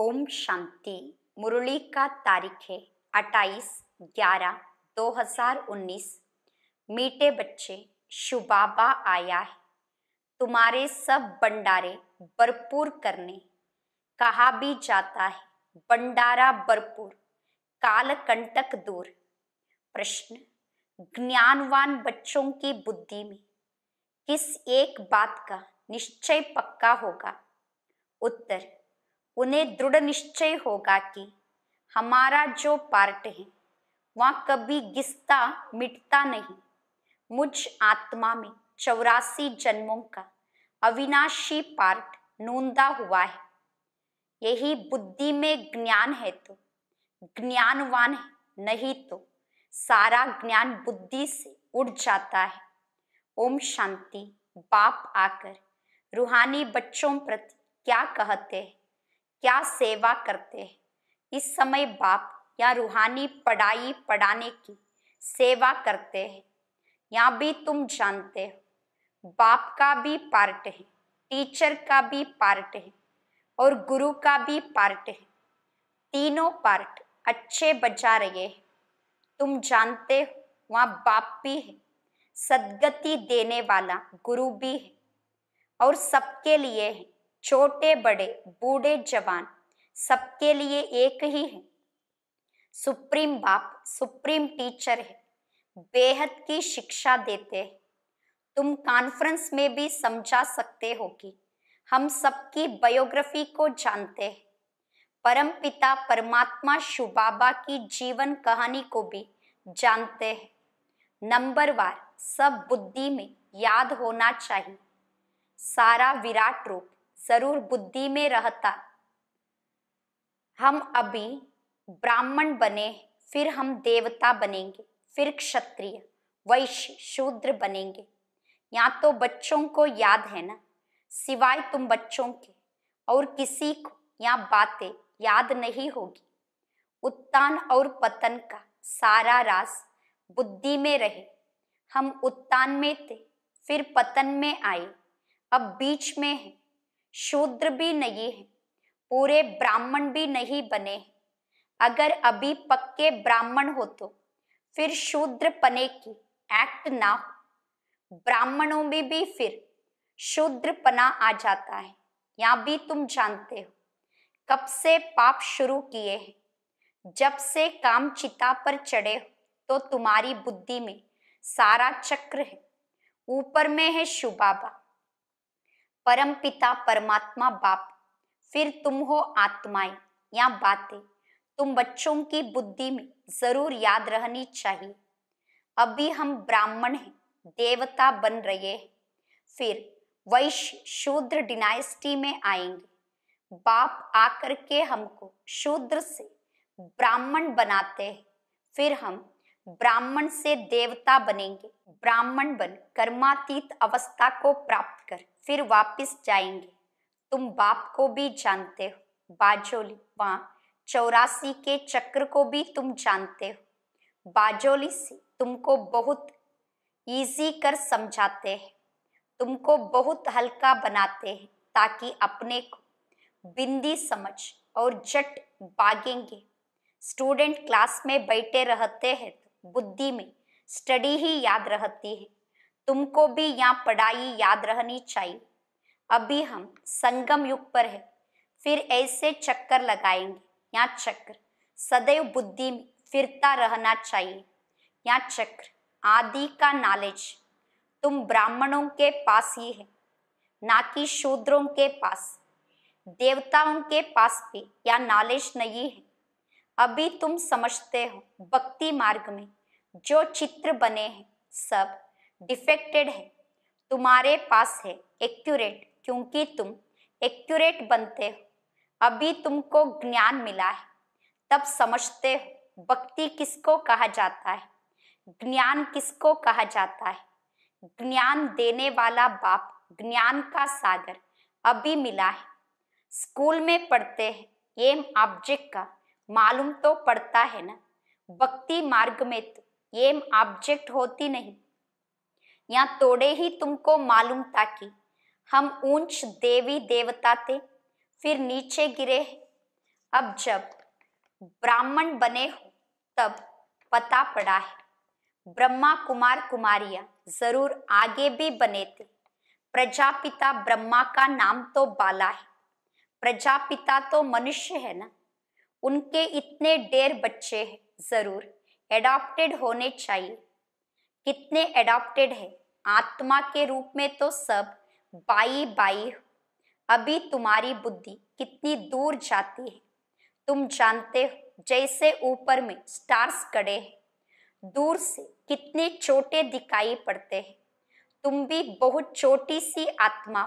ओम शांति मुरली का तारीख है अट्ठाईस ग्यारह दो हजार उन्नीस मीठे बच्चे शुबाबा आया है तुम्हारे सब भंडारे भरपूर करने कहा भी जाता है भंडारा भरपूर काल कंटक दूर प्रश्न ज्ञानवान बच्चों की बुद्धि में किस एक बात का निश्चय पक्का होगा उत्तर उन्हें दृढ़ निश्चय होगा कि हमारा जो पार्ट है वह कभी गिस्ता मिटता नहीं मुझ आत्मा में चौरासी जन्मों का अविनाशी पार्ट नूंदा हुआ है यही बुद्धि में ज्ञान है तो ज्ञानवान है नहीं तो सारा ज्ञान बुद्धि से उड़ जाता है ओम शांति बाप आकर रूहानी बच्चों प्रति क्या कहते हैं क्या सेवा करते हैं इस समय बाप या रूहानी पढ़ाई पढ़ाने की सेवा करते हैं यहाँ भी तुम जानते हो बाप का भी पार्ट है टीचर का भी पार्ट है और गुरु का भी पार्ट है तीनों पार्ट अच्छे बजा रहे हैं तुम जानते हो वहाँ बाप भी है सदगति देने वाला गुरु भी है और सबके लिए है छोटे बड़े बूढ़े जवान सबके लिए एक ही है सुप्रीम बाप सुप्रीम टीचर है बेहद की शिक्षा देते हैं तुम कॉन्फ्रेंस में भी समझा सकते हो कि हम सबकी बायोग्राफी को जानते हैं परमपिता परमात्मा शुबाबा की जीवन कहानी को भी जानते हैं नंबर वार सब बुद्धि में याद होना चाहिए सारा विराट रूप जरूर बुद्धि में रहता हम अभी ब्राह्मण बने फिर हम देवता बनेंगे फिर क्षत्रिय वैश्य शूद्र बनेंगे या तो बच्चों को याद है ना सिवाय तुम बच्चों के और किसी को या बातें याद नहीं होगी उत्तान और पतन का सारा रास बुद्धि में रहे हम उत्तान में थे फिर पतन में आए अब बीच में है शूद्र भी नहीं है पूरे ब्राह्मण भी नहीं बने अगर अभी पक्के ब्राह्मण हो तो फिर शूद्र पने की एक्ट ना हो ब्राह्मणों में भी फिर पना आ जाता है या भी तुम जानते हो कब से पाप शुरू किए हैं जब से काम चिता पर चढ़े हो तो तुम्हारी बुद्धि में सारा चक्र है ऊपर में है शुबाबा परम पिता परमात्मा बाप फिर तुम हो आत्माएं या बातें तुम बच्चों की बुद्धि में जरूर याद रहनी चाहिए अभी हम ब्राह्मण हैं देवता बन रहे हैं फिर वैश्य शूद्र डिनाइस्टी में आएंगे बाप आकर के हमको शूद्र से ब्राह्मण बनाते हैं फिर हम ब्राह्मण से देवता बनेंगे ब्राह्मण बन कर्मातीत अवस्था को प्राप्त कर फिर वापस जाएंगे तुम बाप को भी जानते हो बाजोली वहां चौरासी के चक्र को भी तुम जानते हो बाजोली से तुमको बहुत इजी कर समझाते हैं तुमको बहुत हल्का बनाते हैं ताकि अपने को बिंदी समझ और जट भागेंगे स्टूडेंट क्लास में बैठे रहते हैं बुद्धि में स्टडी ही याद रहती है तुमको भी यहाँ पढ़ाई याद रहनी चाहिए अभी हम संगम युग पर है फिर ऐसे चक्कर लगाएंगे यहाँ चक्र सदैव बुद्धि में फिरता रहना चाहिए यहाँ चक्र आदि का नॉलेज तुम ब्राह्मणों के पास ही है ना कि शूद्रों के पास देवताओं के पास भी यह नॉलेज नहीं है अभी तुम समझते हो भक्ति मार्ग में जो चित्र बने हैं सब डिफेक्टेड है तुम्हारे पास है एक्यूरेट क्योंकि तुम एक्यूरेट बनते हो अभी तुमको ज्ञान मिला है तब समझते हो भक्ति किसको कहा जाता है ज्ञान किसको कहा जाता है ज्ञान देने वाला बाप ज्ञान का सागर अभी मिला है स्कूल में पढ़ते हैं एम ऑब्जेक्ट का मालूम तो पड़ता है ना भक्ति मार्ग में तो ये ऑब्जेक्ट होती नहीं या तोड़े ही तुमको मालूम था कि हम ऊंच देवी देवता थे फिर नीचे गिरे अब जब ब्राह्मण बने हो तब पता पड़ा है ब्रह्मा कुमार कुमारिया जरूर आगे भी बने थे प्रजापिता ब्रह्मा का नाम तो बाला है प्रजापिता तो मनुष्य है ना उनके इतने डेर बच्चे ज़रूर एडॉप्टेड होने चाहिए कितने एडॉप्टेड है आत्मा के रूप में तो सब बाई बाई अभी तुम्हारी बुद्धि कितनी दूर जाती है तुम जानते हो जैसे ऊपर में स्टार्स कड़े हैं दूर से कितने छोटे दिखाई पड़ते हैं तुम भी बहुत छोटी सी आत्मा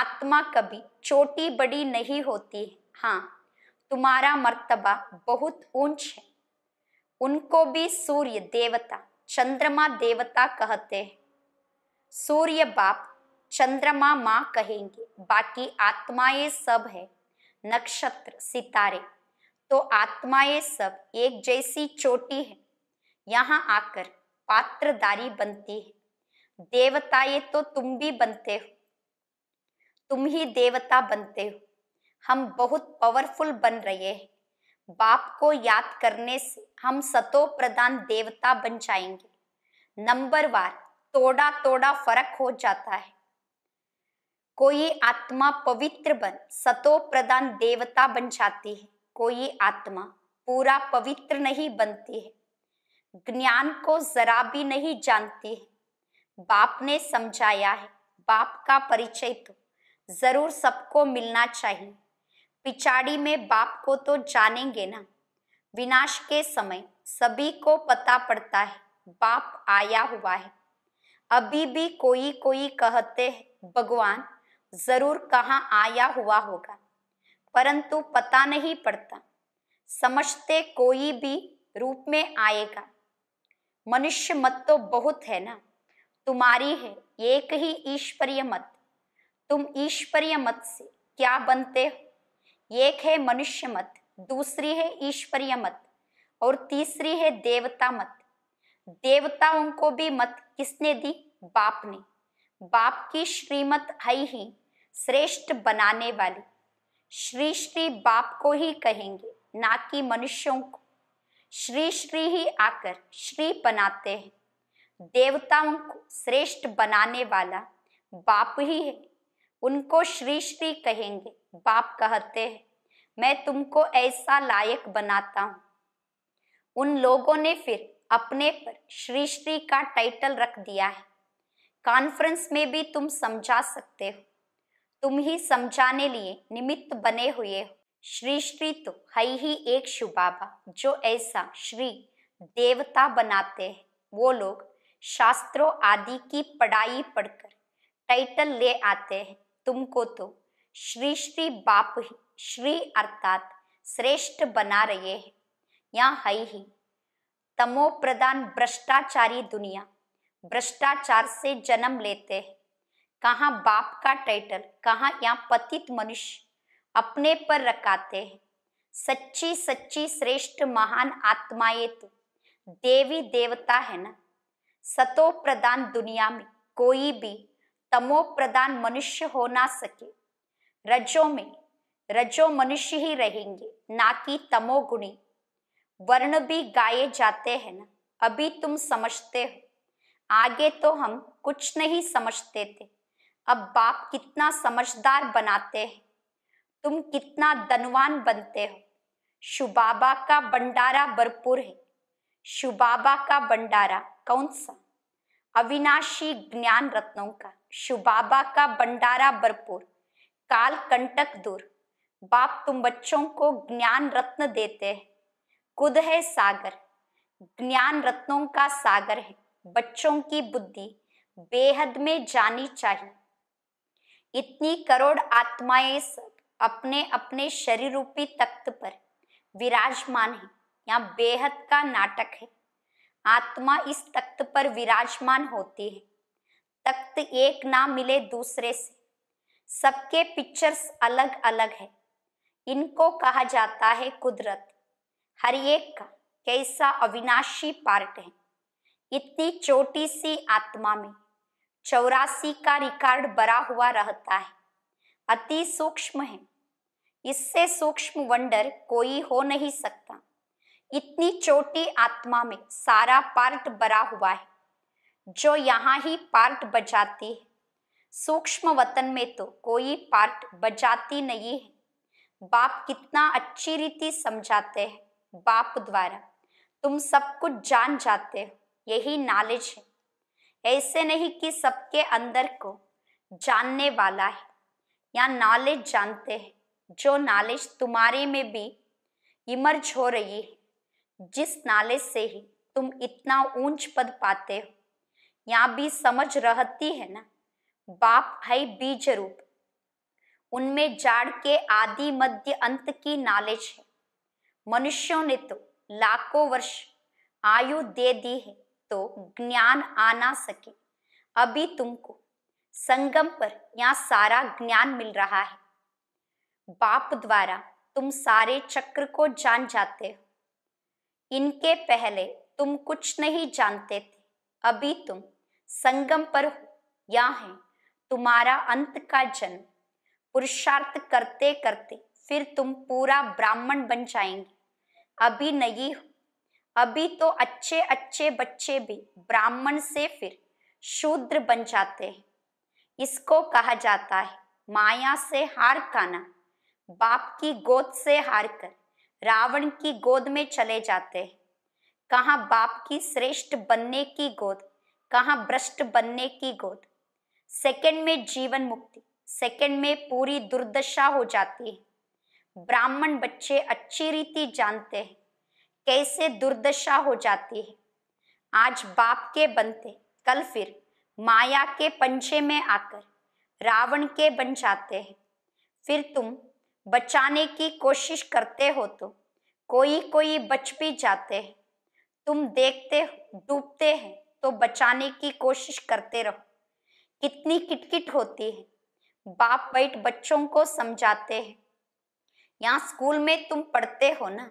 आत्मा कभी छोटी बड़ी नहीं होती है हाँ तुम्हारा मर्तबा बहुत ऊंच है उनको भी सूर्य देवता चंद्रमा देवता कहते हैं सूर्य बाप चंद्रमा माँ कहेंगे बाकी आत्माएं सब है नक्षत्र सितारे तो आत्माएं सब एक जैसी चोटी है यहाँ आकर पात्रदारी बनती है देवताएं तो तुम भी बनते हो तुम ही देवता बनते हो हम बहुत पावरफुल बन रहे हैं बाप को याद करने से हम सतो प्रधान देवता बन जाएंगे नंबर वार तोड़ा तोड़ा फर्क हो जाता है कोई आत्मा पवित्र बन सतो प्रधान देवता बन जाती है कोई आत्मा पूरा पवित्र नहीं बनती है ज्ञान को जरा भी नहीं जानती है बाप ने समझाया है बाप का परिचय तो जरूर सबको मिलना चाहिए पिछाड़ी में बाप को तो जानेंगे ना विनाश के समय सभी को पता पड़ता है बाप आया हुआ है अभी भी कोई कोई कहते हैं भगवान जरूर कहाँ आया हुआ होगा परंतु पता नहीं पड़ता समझते कोई भी रूप में आएगा मनुष्य मत तो बहुत है ना तुम्हारी है एक ही ईश्वरीय मत तुम ईश्वरीय मत से क्या बनते हो एक है मनुष्य मत दूसरी है ईश्वरीय मत और तीसरी है देवता मत देवताओं को भी मत किसने दी बाप ने बाप की श्रीमत है ही श्रेष्ठ बनाने वाली श्री श्री बाप को ही कहेंगे ना कि मनुष्यों को श्री श्री ही आकर श्री बनाते हैं देवताओं को श्रेष्ठ बनाने वाला बाप ही है उनको श्री श्री कहेंगे बाप कहते हैं मैं तुमको ऐसा लायक बनाता हूँ उन लोगों ने फिर अपने पर श्री श्री का टाइटल रख दिया है कॉन्फ्रेंस में भी तुम समझा सकते हो तुम ही समझाने लिए निमित्त बने हुए हो श्री श्री तो है ही एक शुबाबा जो ऐसा श्री देवता बनाते हैं वो लोग शास्त्रों आदि की पढ़ाई पढ़कर टाइटल ले आते हैं तुमको तो श्री श्री बाप ही श्री अर्थात श्रेष्ठ बना रहे हैं या है ही तमो प्रदान भ्रष्टाचारी दुनिया भ्रष्टाचार से जन्म लेते हैं कहाँ बाप का टाइटल कहाँ या पतित मनुष्य अपने पर रखाते हैं सच्ची सच्ची श्रेष्ठ महान आत्माएं तो देवी देवता है ना सतो प्रदान दुनिया में कोई भी तमो प्रदान मनुष्य हो ना सके रजो में रजो मनुष्य ही रहेंगे ना कि गुणी वर्ण भी गाए जाते हैं ना अभी तुम समझते हो आगे तो हम कुछ नहीं समझते थे अब बाप कितना समझदार बनाते हैं तुम कितना धनवान बनते हो शुबाबा का भंडारा भरपूर है शुबाबा का भंडारा कौन सा अविनाशी ज्ञान रत्नों का शुबाबा का भंडारा भरपूर काल कंटक दूर बाप तुम बच्चों को ज्ञान रत्न देते हैं खुद है सागर ज्ञान रत्नों का सागर है बच्चों की बुद्धि बेहद में जानी चाहिए इतनी करोड़ आत्माएं सब अपने अपने शरीर रूपी तख्त पर विराजमान है यहाँ बेहद का नाटक है आत्मा इस तख्त पर विराजमान होती है तख्त एक ना मिले दूसरे से सबके पिक्चर्स अलग अलग है इनको कहा जाता है कुदरत हर एक का कैसा अविनाशी पार्ट है इतनी छोटी सी आत्मा में चौरासी का रिकॉर्ड बरा हुआ रहता है अति सूक्ष्म है इससे सूक्ष्म वंडर कोई हो नहीं सकता इतनी छोटी आत्मा में सारा पार्ट बरा हुआ है जो यहाँ ही पार्ट बजाती है सूक्ष्म वतन में तो कोई पार्ट बजाती नहीं है बाप कितना अच्छी रीति समझाते हैं बाप द्वारा तुम सब कुछ जान जाते हो यही नॉलेज है ऐसे नहीं कि सबके अंदर को जानने वाला है या नॉलेज जानते हैं जो नॉलेज तुम्हारे में भी इमर्ज हो रही है जिस नाले से ही तुम इतना ऊंच पद पाते हो यहाँ भी समझ रहती है ना बाप है बीज रूप उनमें जाड़ के आदि मध्य अंत की नॉलेज है मनुष्यों ने तो लाखों वर्ष आयु दे दी है तो ज्ञान आ ना सके अभी तुमको संगम पर यहाँ सारा ज्ञान मिल रहा है बाप द्वारा तुम सारे चक्र को जान जाते हो इनके पहले तुम कुछ नहीं जानते थे अभी तुम संगम पर हो या है तुम्हारा अंत का जन्म पुरुषार्थ करते करते फिर तुम पूरा ब्राह्मण बन जाएंगे अभी नहीं हो अभी तो अच्छे अच्छे बच्चे भी ब्राह्मण से फिर शूद्र बन जाते हैं इसको कहा जाता है माया से हार खाना बाप की गोद से हार कर रावण की गोद में चले जाते कहाँ बाप की श्रेष्ठ बनने की गोद कहाँ भ्रष्ट बनने की गोद सेकंड में जीवन मुक्ति सेकंड में पूरी दुर्दशा हो जाती है ब्राह्मण बच्चे अच्छी रीति जानते हैं कैसे दुर्दशा हो जाती है आज बाप के बनते कल फिर माया के पंजे में आकर रावण के बन जाते हैं फिर तुम बचाने की कोशिश करते हो तो कोई कोई बच भी जाते हैं तुम देखते हो डूबते हैं तो बचाने की कोशिश करते रहो कितनी किटकिट होती है बाप बैठ बच्चों को समझाते हैं यहाँ स्कूल में तुम पढ़ते हो ना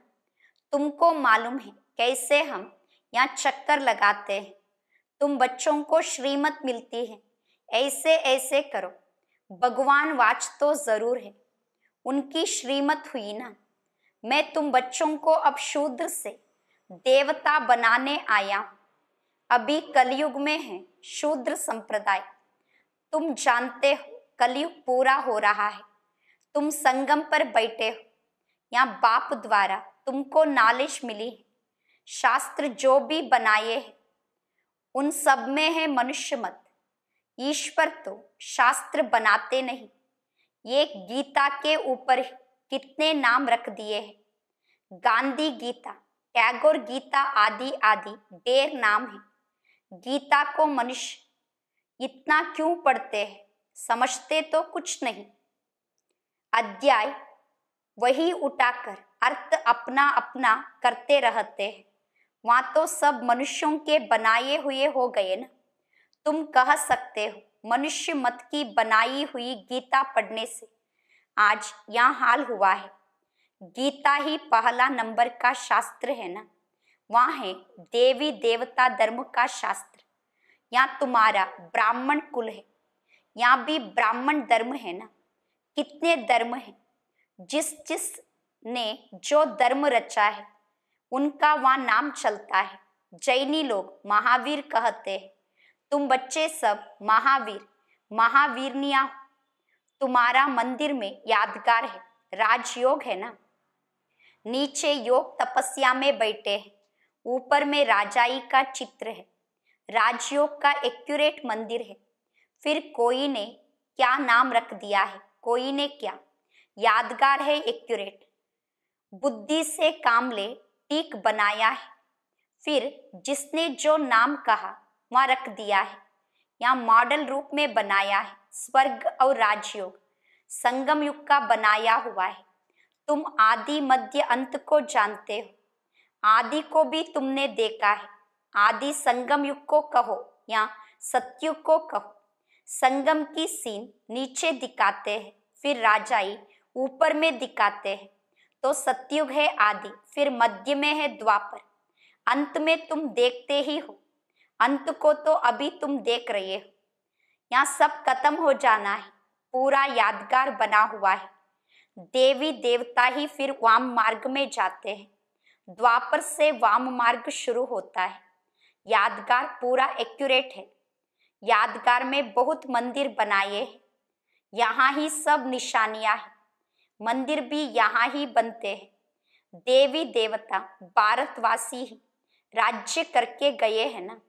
तुमको मालूम है कैसे हम यहाँ चक्कर लगाते हैं तुम बच्चों को श्रीमत मिलती है ऐसे ऐसे करो भगवान वाच तो ज़रूर है उनकी श्रीमत हुई ना मैं तुम बच्चों को अब शूद्र से देवता बनाने आया हूँ अभी कलयुग में है शूद्र संप्रदाय तुम जानते हो कलयुग पूरा हो रहा है तुम संगम पर बैठे हो या बाप द्वारा तुमको नॉलेज मिली है शास्त्र जो भी बनाए हैं उन सब में है मनुष्य मत ईश्वर तो शास्त्र बनाते नहीं ये गीता के ऊपर कितने नाम रख दिए हैं गांधी गीता टैगोर गीता आदि आदि देर नाम है गीता को मनुष्य इतना क्यों पढ़ते हैं समझते तो कुछ नहीं अध्याय वही उठाकर अर्थ अपना अपना करते रहते हैं वहाँ तो सब मनुष्यों के बनाए हुए हो गए ना तुम कह सकते हो मनुष्य मत की बनाई हुई गीता पढ़ने से आज यहाँ हाल हुआ है गीता ही पहला नंबर का शास्त्र है ना वहाँ है देवी देवता धर्म का शास्त्र यहाँ तुम्हारा ब्राह्मण कुल है यहाँ भी ब्राह्मण धर्म है ना कितने धर्म हैं जिस जिस ने जो धर्म रचा है उनका वहाँ नाम चलता है जैनी लोग महावीर कहते हैं तुम बच्चे सब महावीर महावीरनिया तुम्हारा मंदिर में यादगार है राजयोग है ना नीचे योग तपस्या में बैठे हैं ऊपर में राजाई का चित्र है राजयोग का एक्यूरेट मंदिर है फिर कोई ने क्या नाम रख दिया है कोई ने क्या यादगार है एक्यूरेट बुद्धि से काम ले टीक बनाया है फिर जिसने जो नाम कहा वहां रख दिया है यहाँ मॉडल रूप में बनाया है स्वर्ग और राजयोग संगम युग का बनाया हुआ है तुम आदि मध्य अंत को जानते हो आदि को भी तुमने देखा है आदि संगम युग को कहो या सत्युग को कहो संगम की सीन नीचे दिखाते हैं फिर राजाई ऊपर में दिखाते हैं तो सत्युग है आदि फिर मध्य में है द्वापर अंत में तुम देखते ही हो अंत को तो अभी तुम देख रहे हो यहाँ सब खत्म हो जाना है पूरा यादगार बना हुआ है देवी देवता ही फिर वाम मार्ग में जाते हैं द्वापर से वाम मार्ग शुरू होता है यादगार पूरा एक्यूरेट है यादगार में बहुत मंदिर बनाए हैं यहाँ ही सब निशानियाँ हैं मंदिर भी यहाँ ही बनते हैं देवी देवता भारतवासी ही राज्य करके गए हैं ना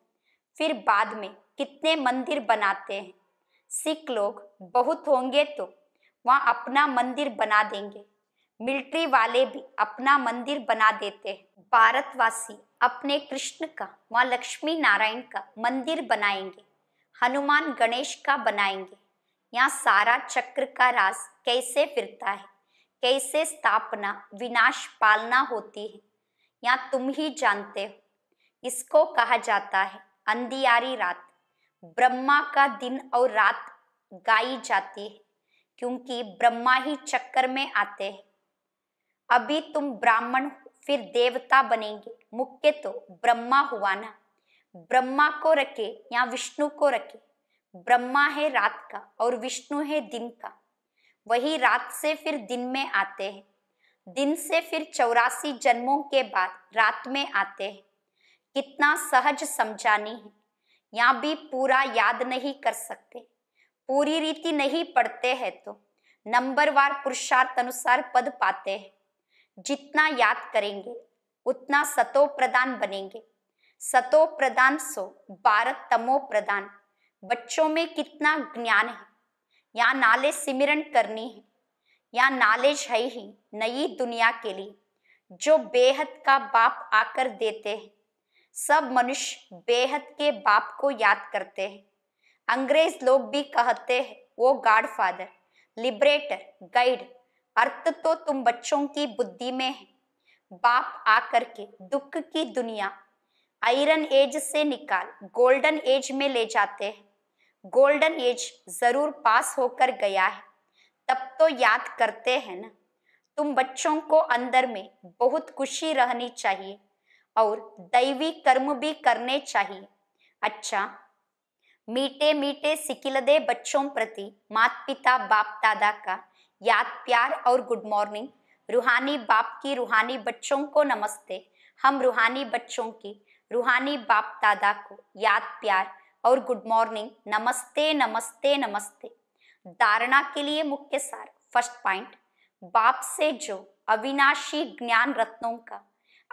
फिर बाद में कितने मंदिर बनाते हैं सिख लोग बहुत होंगे तो वहाँ अपना मंदिर बना देंगे मिलिट्री वाले भी अपना मंदिर बना देते हैं भारतवासी अपने कृष्ण का वहाँ लक्ष्मी नारायण का मंदिर बनाएंगे हनुमान गणेश का बनाएंगे यहाँ सारा चक्र का राज कैसे फिरता है कैसे स्थापना विनाश पालना होती है यहाँ तुम ही जानते हो इसको कहा जाता है अंधियारी रात ब्रह्मा का दिन और रात गाई जाती है क्योंकि ब्रह्मा ही चक्कर में आते हैं अभी तुम ब्राह्मण फिर देवता बनेंगे मुख्य तो ब्रह्मा हुआ ना ब्रह्मा को रखे या विष्णु को रखे ब्रह्मा है रात का और विष्णु है दिन का वही रात से फिर दिन में आते हैं दिन से फिर चौरासी जन्मों के बाद रात में आते हैं कितना सहज समझानी है यहाँ भी पूरा याद नहीं कर सकते पूरी रीति नहीं पढ़ते हैं तो नंबरवार पुरुषार्थ अनुसार पद पाते हैं जितना याद करेंगे उतना सतो प्रदान बनेंगे सतो प्रदान सो बारह तमो प्रदान बच्चों में कितना ज्ञान है या नाले सिमरन करनी है या नॉलेज है ही नई दुनिया के लिए जो बेहद का बाप आकर देते हैं सब मनुष्य बेहद के बाप को याद करते हैं अंग्रेज लोग भी कहते हैं वो गाड फादर लिबरेटर गाइड अर्थ तो तुम बच्चों की बुद्धि में है बाप आकर के दुख की दुनिया आयरन एज से निकाल गोल्डन एज में ले जाते हैं गोल्डन एज जरूर पास होकर गया है तब तो याद करते हैं ना तुम बच्चों को अंदर में बहुत खुशी रहनी चाहिए और दैवी कर्म भी करने चाहिए अच्छा मीठे मीठे सिकिलदे बच्चों प्रति मात पिता बाप दादा का याद प्यार और गुड मॉर्निंग रूहानी बाप की रूहानी बच्चों को नमस्ते हम रूहानी बच्चों की रूहानी बाप दादा को याद प्यार और गुड मॉर्निंग नमस्ते नमस्ते नमस्ते धारणा के लिए मुख्य सार फर्स्ट पॉइंट बाप से जो अविनाशी ज्ञान रत्नों का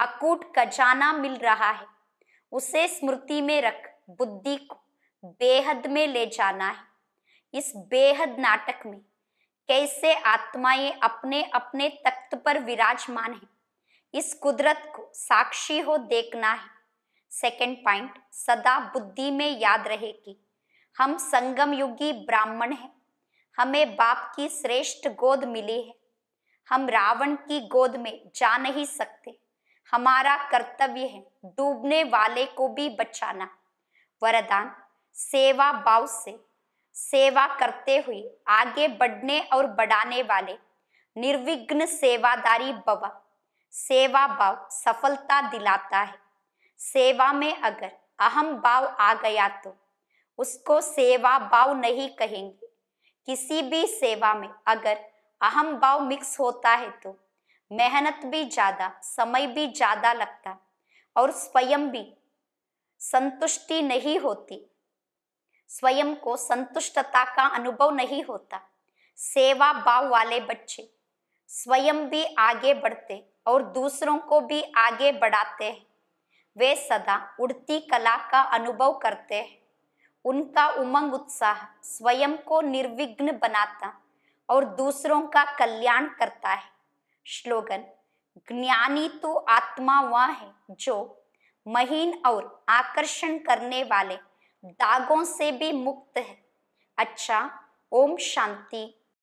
अकूट खजाना मिल रहा है उसे स्मृति में रख बुद्धि को बेहद में ले जाना है इस बेहद नाटक में कैसे आत्माएं अपने अपने तख्त पर विराजमान है इस कुदरत को साक्षी हो देखना है सेकंड पॉइंट सदा बुद्धि में याद रहे कि हम संगम युगी ब्राह्मण हैं हमें बाप की श्रेष्ठ गोद मिली है हम रावण की गोद में जा नहीं सकते हमारा कर्तव्य है डूबने वाले को भी बचाना वरदान सेवा भाव से सेवा करते हुए आगे बढ़ने और बढ़ाने वाले निर्विघ्न सेवादारी बवा सेवा भाव सफलता दिलाता है सेवा में अगर अहम भाव आ गया तो उसको सेवा भाव नहीं कहेंगे किसी भी सेवा में अगर अहम भाव मिक्स होता है तो मेहनत भी ज़्यादा समय भी ज़्यादा लगता और स्वयं भी संतुष्टि नहीं होती स्वयं को संतुष्टता का अनुभव नहीं होता सेवा भाव वाले बच्चे स्वयं भी आगे बढ़ते और दूसरों को भी आगे बढ़ाते हैं वे सदा उड़ती कला का अनुभव करते हैं उनका उमंग उत्साह स्वयं को निर्विघ्न बनाता और दूसरों का कल्याण करता है श्लोगन ज्ञानी तो आत्मा वह है जो महीन और आकर्षण करने वाले दागों से भी मुक्त है अच्छा ओम शांति